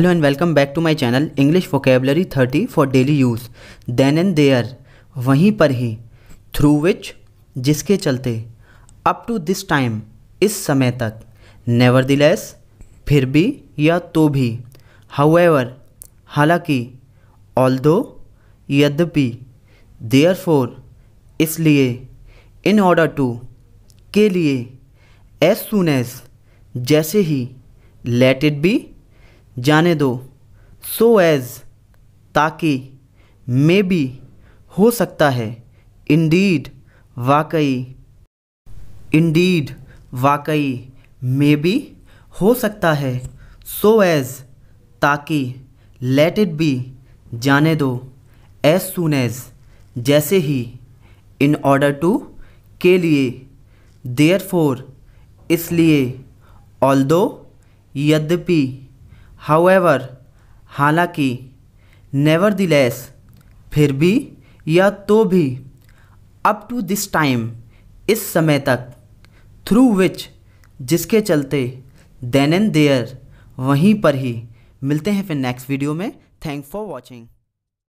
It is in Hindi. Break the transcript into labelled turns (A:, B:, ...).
A: hello and welcome back to my channel English vocabulary thirty four daily use then and there वहीं पर ही थ्रू विच जिसके चलते अप टू दिस टाइम इस समय तक नेवर दिलेस फिर भी या तो भी हाउएवर हालांकि ऑल दो यद्यपि देयर फोर इसलिए इन ऑर्डर टू के लिए एज सुन एज जैसे ही लेट इट बी जाने दो सो एज ताकि मे बी हो सकता है इंडीड वाकई इंडीड वाकई मे बी हो सकता है सो एज ताकि लेट इट बी जाने दो एज सुन एज जैसे ही इन ऑर्डर टू के लिए देयर फोर इसलिए ऑल दो यद्यपि हाउएवर हालांकि नेवर द लेस फिर भी या तो भी अप टू दिस टाइम इस समय तक थ्रू विच जिसके चलते देन एंड देयर वहीं पर ही मिलते हैं फिर नेक्स्ट वीडियो में थैंक फॉर वॉचिंग